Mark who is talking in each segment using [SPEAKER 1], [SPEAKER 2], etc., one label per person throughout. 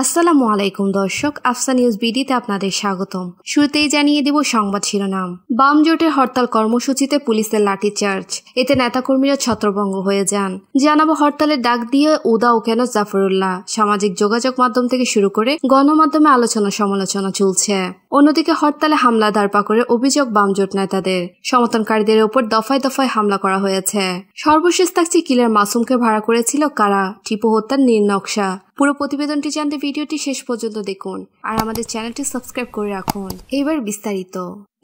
[SPEAKER 1] আসসালামু আলাইকুম দর্শক আফসা নিউজ বিডিতে আপনাদের স্বাগতম শুরুতেই জানিয়ে দেব সংবাদ শিরোনাম বাম জোটের হরতাল কর্মসূচিতে পুলিশের লাঠি চার্জ এতে নেতাকর্মীরা ছত্রভঙ্গ হয়ে যান জানাবো হরতালের ডাক দিয়ে উদাও কেন জাফরুল্লাহ সামাজিক যোগাযোগ মাধ্যম থেকে শুরু করে গণমাধ্যমে আলোচনা সমালোচনা চলছে অন্যদিকে হরতালে হামলা দাঁড় করে অভিযোগ বামজোট নেতাদের সমর্থনকারীদের ওপর দফায় দফায় হামলা করা হয়েছে সর্বশেষ থাকছে কিলের মাসুমকে ভাড়া করেছিল কারা টিপু হত্যার নির্নকশা পুরো প্রতিবেদনটি জানতে ভিডিওটি শেষ পর্যন্ত দেখুন আর আমাদের চ্যানেলটি সাবস্ক্রাইব করে রাখুন এবার বিস্তারিত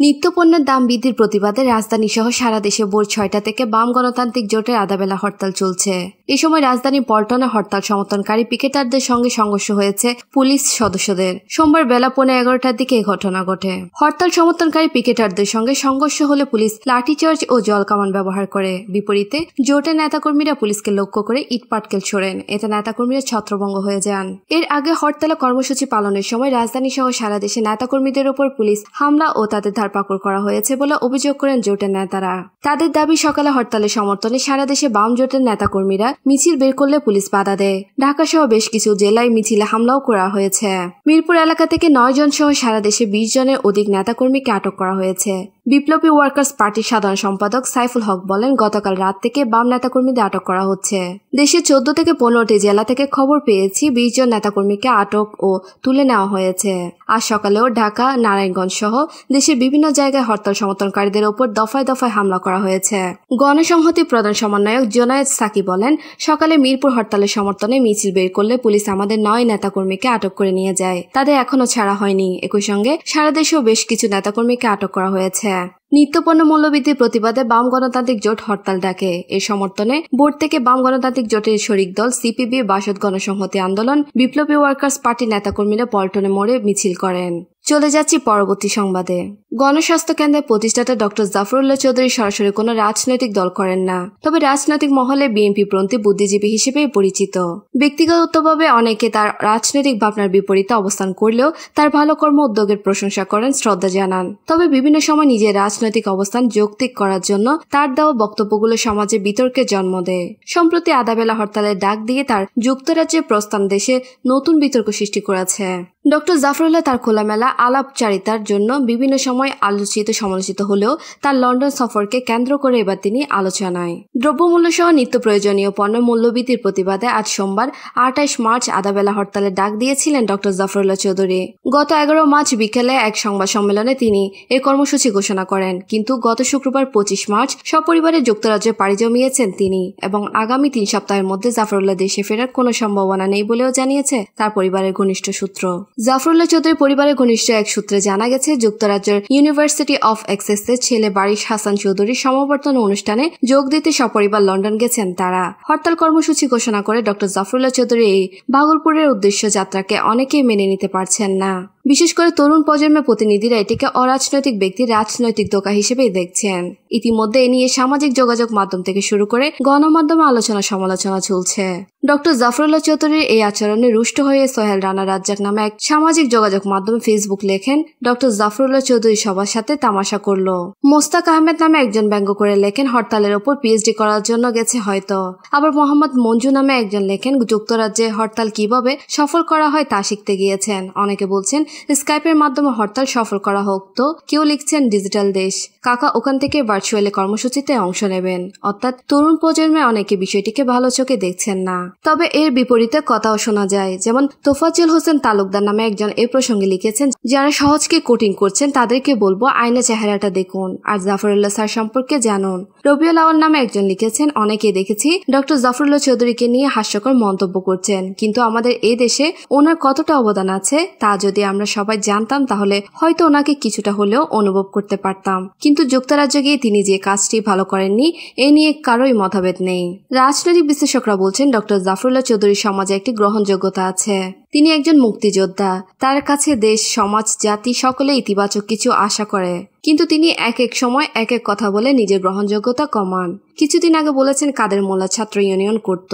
[SPEAKER 1] নিত্যপণ্যের দাম বৃদ্ধির প্রতিবাদে রাজধানী সহ সারা দেশে ভোর ছয়টা থেকে বাম গণতান্ত্রিক জোটের আদাবেলা হরতাল চলছে এ সময় রাজধানীর পল্টনে হরতাল সমর্থনকারী পিকেটারদের সঙ্গে সংঘর্ষ হয়েছে পুলিশ সদস্যদের সোমবার বেলা পৌনে এগারোটার দিকে এ ঘটনা ঘটে হরতাল সমর্থনকারী পিকেটারদের সঙ্গে সংঘর্ষ হলে পুলিশ লাঠিচার্জ ও জল কামান ব্যবহার করে বিপরীতে জোটের নেতাকর্মীরা পুলিশকে লক্ষ্য করে ইট পাটকেল ছোড়েন এতে নেতাকর্মীরা ছত্রভঙ্গ হয়ে যান এর আগে হরতালে কর্মসূচি পালনের সময় রাজধানী সহ সারা দেশে নেতাকর্মীদের ওপর পুলিশ হামলা ও তাদের ধরপাকড় করা হয়েছে বলে অভিযোগ করেন জোটের নেতারা তাদের দাবি সকালে হরতালের সমর্থনে সারা দেশে বাম জোটের নেতাকর্মীরা মিছিল বের করলে পুলিশ বাধা দেয় ঢাকা সহ বেশ কিছু জেলায় মিছিলে হামলাও করা হয়েছে মিরপুর এলাকা থেকে নয় জন সহ সারা দেশে বিশ জনের অধিক নেতাকর্মীকে আটক করা হয়েছে বিপ্লবী ওয়ার্কার্স পার্টির সাধারণ সম্পাদক সাইফুল হক বলেন গতকাল রাত থেকে বাম নেতাকর্মীদের আটক করা হচ্ছে দেশে চোদ্দ থেকে পনেরোটি জেলা থেকে খবর পেয়েছি বিশ জন নেতাকর্মীকে আটক ও তুলে নেওয়া হয়েছে আজ সকালেও ঢাকা নারায়ণগঞ্জ সহ দেশের বিভিন্ন জায়গায় হরতাল সমর্থনকারীদের ওপর দফায় দফায় হামলা করা হয়েছে গণসংহতি প্রধান সমন্বয়ক জোনায়েদ সাকি বলেন সকালে মিরপুর হরতালের সমর্থনে মিছিল বের করলে পুলিশ আমাদের নয় নেতাকর্মীকে আটক করে নিয়ে যায় তাদের এখনো ছাড়া হয়নি একই সঙ্গে সারা দেশেও বেশ কিছু নেতাকর্মীকে আটক করা হয়েছে নিত্যপণ্য মূল্যবৃদ্ধির প্রতিবাদে বাম গণতান্ত্রিক জোট হরতাল ডাকে এই সমর্থনে বোর্ড থেকে বাম গণতান্ত্রিক জোটের শরিক দল সিপিবি বাসদ গণসংহতি আন্দোলন বিপ্লবী ওয়ার্কার্স পার্টি নেতাকর্মীরা পল্টনে মোড়ে মিছিল করেন চলে যাচ্ছি পরবর্তী সংবাদে গণস্বাস্থ্য কেন্দ্রের প্রতিষ্ঠাতা ডক্টর জাফরুল্লাহ চৌধুরী সরাসরি কোনো রাজনৈতিক দল করেন না তবে রাজনৈতিক মহলে বিএনপি প্রন্থী বুদ্ধিজীবী হিসেবে পরিচিত ব্যক্তিগতভাবে অনেকে তার রাজনৈতিক ভাবনার বিপরীতে অবস্থান করলেও তার ভালো কর্ম উদ্যোগের প্রশংসা করেন শ্রদ্ধা জানান তবে বিভিন্ন সময় নিজের রাজনৈতিক অবস্থান যৌক্তিক করার জন্য তার দেওয়া বক্তব্যগুলো সমাজে বিতর্কে জন্ম দেয় সম্প্রতি আদাবেলা হরতালের ডাক দিয়ে তার যুক্তরাজ্যের প্রস্থান দেশে নতুন বিতর্ক সৃষ্টি করেছে ডক্টর জাফরুল্লাহ তার খোলামেলা আলাপচারিতার জন্য বিভিন্ন সময় আলোচিত সমালোচিত হলেও তার লন্ডন সফরকে কেন্দ্র করে এবার তিনি আলোচনায় দ্রব্যমূল্য সহ নিত্য প্রয়োজনীয় পণ্য মূল্যবৃদ্ধির প্রতিবাদে আজ সোমবার আটাইশ মার্চ আদাবেলা হরতালে ডাক দিয়েছিলেন ডক্টর জাফরুল্লাহ চৌধুরী গত এগারো মার্চ বিকেলে এক সংবাদ সম্মেলনে তিনি এ কর্মসূচি ঘোষণা করেন কিন্তু গত শুক্রবার পঁচিশ মার্চ সপরিবারে যুক্তরাজ্যে পাড়ি জমিয়েছেন তিনি এবং আগামী তিন সপ্তাহের মধ্যে জাফরুল্লাহ দেশে ফেরার কোনো সম্ভাবনা নেই বলেও জানিয়েছে তার পরিবারের ঘনিষ্ঠ সূত্র জাফরুল্লাহ চৌধুরীর পরিবারের ঘনিষ্ঠ সংশ্লিষ্ট এক সূত্রে জানা গেছে যুক্তরাজ্যের ইউনিভার্সিটি অফ এক্সেসে ছেলে বারিশ হাসান চৌধুরীর সমাবর্তন অনুষ্ঠানে যোগ দিতে সপরিবার লন্ডন গেছেন তারা হরতাল কর্মসূচি ঘোষণা করে ড জাফরুল্লাহ চৌধুরী এই ভাগলপুরের উদ্দেশ্য যাত্রাকে অনেকেই মেনে নিতে পারছেন না বিশেষ করে তরুণ প্রজন্মের প্রতিনিধিরা এটিকে অরাজনৈতিক ব্যক্তি রাজনৈতিক দোকা হিসেবেই দেখছেন ইতিমধ্যে এ নিয়ে সামাজিক যোগাযোগ মাধ্যম থেকে শুরু করে গণমাধ্যমে আলোচনা সমালোচনা চলছে ডক্টর জাফরুল্লাহ চৌধুরীর এই আচরণে রুষ্ট হয়ে সোহেল রানা রাজ্জাক নামে এক সামাজিক যোগাযোগ মাধ্যমে ফেসবুক লেখেন ডক্টর জাফরুল্লাহ চৌধুরী সবার সাথে তামাশা করলো মোস্তাক আহমেদ নামে একজন ব্যঙ্গ করে লেখেন হরতালের ওপর পিএইচডি করার জন্য গেছে হয়তো আবার মোহাম্মদ মঞ্জু নামে একজন লেখেন যুক্তরাজ্যে হরতাল কিভাবে সফল করা হয় তা শিখতে গিয়েছেন অনেকে বলছেন স্কাইপের মাধ্যমে হরতাল সফল করা হোক তো কেউ লিখছেন ডিজিটাল দেশ কাকা ওখান থেকে ভার্চুয়ালি কর্মসূচিতে অংশ নেবেন অর্থাৎ তরুণ প্রজন্মে অনেকে বিষয়টিকে ভালো চোখে দেখছেন না তবে এর বিপরীতে কথাও শোনা যায় যেমন তোফাজুল হোসেন তালুকদার নামে একজন এ প্রসঙ্গে লিখেছেন যারা সহজকে কোটিং করছেন তাদেরকে বলবো আইনে চেহারাটা দেখুন আর জাফরুল্লাহ স্যার সম্পর্কে জানুন রবিউল আওয়াল নামে একজন লিখেছেন অনেকে দেখেছি ডক্টর জাফরুল্লাহ চৌধুরীকে নিয়ে হাস্যকর মন্তব্য করছেন কিন্তু আমাদের এ দেশে ওনার কতটা অবদান আছে তা যদি আমরা সবাই জানতাম তাহলে হয়তো ওনাকে কিছুটা হলেও অনুভব করতে পারতাম কিন্তু যুক্তরাজ্যে গিয়ে তিনি যে কাজটি ভালো করেননি এ নিয়ে কারোই মতভেদ নেই রাজনৈতিক বিশ্লেষকরা বলছেন ডক্টর জাফরুল্লাহ চৌধুরীর সমাজে একটি গ্রহণযোগ্যতা আছে তিনি একজন মুক্তিযোদ্ধা তার কাছে দেশ সমাজ জাতি সকলে ইতিবাচক কিছু আশা করে কিন্তু তিনি এক এক সময় এক এক কথা বলে নিজের গ্রহণযোগ্যতা কমান কিছুদিন আগে বলেছেন কাদের মোল্লা ছাত্র ইউনিয়ন করত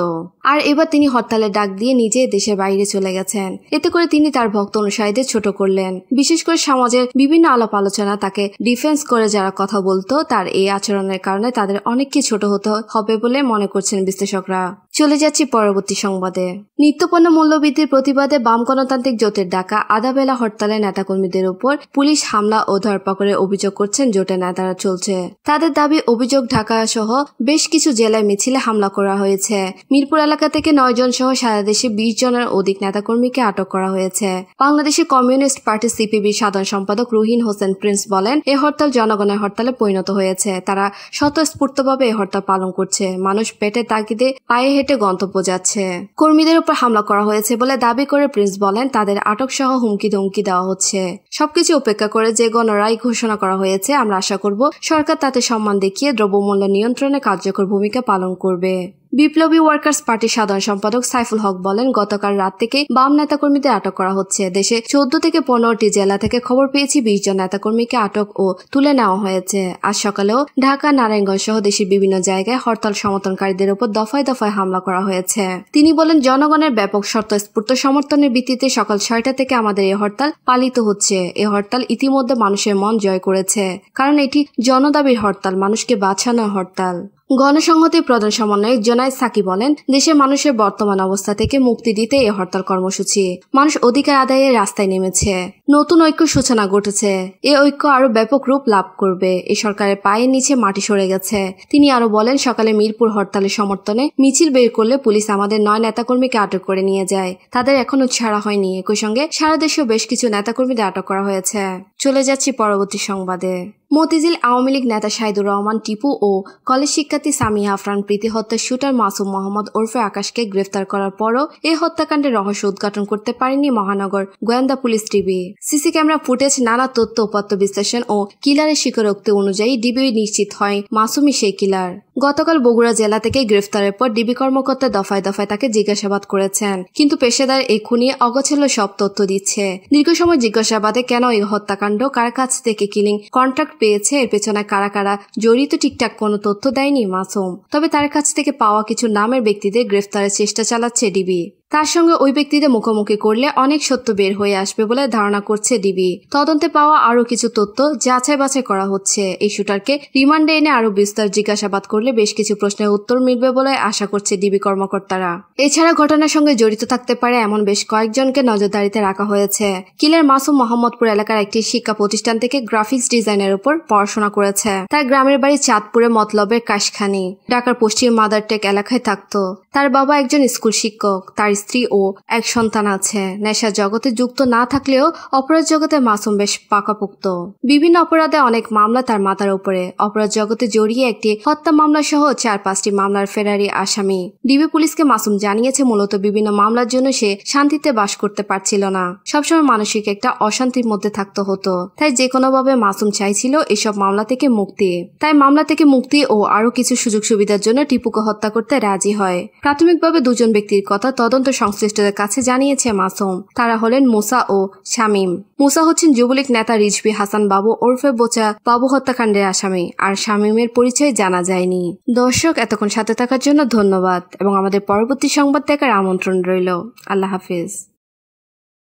[SPEAKER 1] আর এবার তিনি হরতালে ডাক দিয়ে নিজে দেশের বাইরে চলে গেছেন এতে করে তিনি তার ভক্ত অনুসারীদের ছোট করলেন বিশেষ করে সমাজের বিভিন্ন আলাপ আলোচনা তাকে ডিফেন্স করে যারা কথা বলতো তার এই আচরণের কারণে তাদের অনেককে ছোট হতে হবে বলে মনে করছেন বিশ্লেষকরা চলে যাচ্ছি পরবর্তী সংবাদে নিত্যপণ্য মূল্যবৃদ্ধির প্রতিবাদে বাম গণতান্ত্রিক জোটের ডাকা আধা আদাবেলা হরতালে নেতাকর্মীদের উপর পুলিশ হামলা ও ধরপাকড়ে অভিযোগ করছেন জোটের নেতারা চলছে তাদের দাবি অভিযোগ ঢাকা সহ বেশ কিছু জেলায় মিছিলে হামলা করা হয়েছে মিরপুর এলাকা থেকে নয় জন সহ সারা দেশে বিশ জনের অধিক নেতাকর্মীকে আটক করা হয়েছে বাংলাদেশি কমিউনিস্ট পার্টি সিপিবি সাধারণ সম্পাদক রুহিন হোসেন প্রিন্স বলেন এ হরতাল জনগণের হরতালে পরিণত হয়েছে তারা স্বতঃস্ফূর্তভাবে এ হরতাল পালন করছে মানুষ পেটে তাগিদে পায়ে হেঁটে গন্তব্য যাচ্ছে কর্মীদের উপর হামলা করা হয়েছে বলে দাবি করে প্রিন্স বলেন তাদের আটক সহ হুমকি ধমকি দেওয়া হচ্ছে সবকিছু উপেক্ষা করে যে গণরায় ঘোষণা করা হয়েছে আমরা আশা করব সরকার তাতে সম্মান দেখিয়ে দ্রব্যমূল্য নিয়ন্ত্রণে কার্যকর ভূমিকা পালন করবে বিপ্লবী ওয়ার্কার্স পার্টির সাধারণ সম্পাদক সাইফুল হক বলেন গতকাল রাত থেকে বাম নেতাকর্মীদের আটক করা হচ্ছে দেশে চোদ্দ থেকে পনেরোটি জেলা থেকে খবর পেয়েছি বিশ জন নেতাকর্মীকে আটক ও তুলে নেওয়া হয়েছে আজ সকালেও ঢাকা নারায়ণগঞ্জ সহ দেশের বিভিন্ন জায়গায় হরতাল সমর্থনকারীদের উপর দফায় দফায় হামলা করা হয়েছে তিনি বলেন জনগণের ব্যাপক শর্ত স্ফূর্ত সমর্থনের ভিত্তিতে সকাল ছয়টা থেকে আমাদের এই হরতাল পালিত হচ্ছে এই হরতাল ইতিমধ্যে মানুষের মন জয় করেছে কারণ এটি জনদাবির হরতাল মানুষকে বাছানো হরতাল গণসংহতি প্রধান সমন্বয়ক জোনায় সাকি বলেন দেশের মানুষের বর্তমান অবস্থা থেকে মুক্তি দিতে এ হরতাল কর্মসূচি মানুষ অধিকার আদায়ের রাস্তায় নেমেছে নতুন ঐক্য সূচনা ঘটেছে এ ঐক্য আরো ব্যাপক রূপ লাভ করবে এ সরকারের পায়ের নিচে মাটি সরে গেছে তিনি আরো বলেন সকালে মিরপুর হরতালের সমর্থনে মিছিল বের করলে পুলিশ আমাদের নয় নেতাকর্মীকে আটক করে নিয়ে যায় তাদের এখনো ছাড়া হয়নি একই সঙ্গে সারা দেশেও বেশ কিছু নেতাকর্মীদের আটক করা হয়েছে চলে যাচ্ছি পরবর্তী সংবাদে মতিঝিল আওয়ামী লীগ নেতা সাইদুর রহমান টিপু ও কলেজ শিক্ষার্থী সামিয়া আফরান প্রীতি হত্যার শুটার মাসুম মোহাম্মদ ওরফে আকাশকে গ্রেফতার করার পরও এ হত্যাকাণ্ডের রহস্য উদ্ঘাটন করতে পারেনি মহানগর গোয়েন্দা police TV CC camera footage নানা তথ্য উপাত্ত বিশ্লেষণ ও কিলারের স্বীকারোক্তি অনুযায়ী ডিবি নিশ্চিত হয় মাসুমি সেই কিলার গতকাল বগুড়া জেলা থেকে গ্রেফতারের পর ডিবি কর্মকর্তা দফায় দফায় তাকে জিজ্ঞাসাবাদ করেছেন কিন্তু পেশাদার এই খুনি সব তথ্য দিচ্ছে দীর্ঘ সময় জিজ্ঞাসাবাদে কেন এই হত্যাকাণ্ড কার কাছ থেকে কিলিং কন্ট্রাক্ট পেয়েছে এর পেছনে কারা কারা জড়িত ঠিকঠাক কোনো তথ্য দেয়নি মাসুম তবে তার কাছ থেকে পাওয়া কিছু নামের ব্যক্তিদের গ্রেফতারের চেষ্টা চালাচ্ছে ডিবি তার সঙ্গে ওই ব্যক্তিদের মুখোমুখি করলে অনেক সত্য বের হয়ে আসবে বলে ধারণা করছে ডিবি তদন্তে পাওয়া আরও কিছু তথ্য যাচাই বাছাই করা হচ্ছে এই শুটারকে রিমান্ডে এনে আরও বিস্তার জিজ্ঞাসাবাদ করলে বেশ কিছু প্রশ্নের উত্তর মিলবে বলে আশা করছে ডিবি কর্মকর্তারা এছাড়া ঘটনার সঙ্গে জড়িত থাকতে পারে এমন বেশ কয়েকজনকে নজরদারিতে রাখা হয়েছে কিলের মাসুম মোহাম্মদপুর এলাকার একটি শিক্ষা প্রতিষ্ঠান থেকে গ্রাফিক্স ডিজাইনের উপর পড়াশোনা করেছে তার গ্রামের বাড়ি চাঁদপুরে মতলবের কাশখানি ঢাকার পশ্চিম মাদারটেক এলাকায় থাকত তার বাবা একজন স্কুল শিক্ষক তার স্ত্রী ও এক সন্তান আছে নেশা জগতে যুক্ত না থাকলেও অপরাধ জগতে মাসুম বেশ পাকাপোক্ত বিভিন্ন অপরাধে অনেক মামলা তার মাতার উপরে অপরাধ জগতে জড়িয়ে একটি হত্যা মামলা সহ চার পাঁচটি মামলার ফেরারি আসামি ডিবি পুলিশকে মাসুম জানিয়েছে মূলত বিভিন্ন মামলার জন্য সে শান্তিতে বাস করতে পারছিল না সবসময় মানসিক একটা অশান্তির মধ্যে থাকতে হতো তাই যে কোনোভাবে মাসুম চাইছিল এসব মামলা থেকে মুক্তি তাই মামলা থেকে মুক্তি ও আরো কিছু সুযোগ সুবিধার জন্য টিপুকে হত্যা করতে রাজি হয় প্রাথমিকভাবে দুজন ব্যক্তির কথা তদন্ত সংশ্লিষ্টদের কাছে জানিয়েছে মাসুম তারা হলেন মুসা ও শামীম মুসা হচ্ছেন যুবলীগ নেতা রিজবি হাসান বাবু ওরফে বোচা বাবু হত্যাকাণ্ডের আসামি আর শামীমের পরিচয় জানা যায়নি দর্শক এতক্ষণ সাথে থাকার জন্য ধন্যবাদ এবং আমাদের পরবর্তী সংবাদ দেখার আমন্ত্রণ রইল আল্লাহ হাফিজ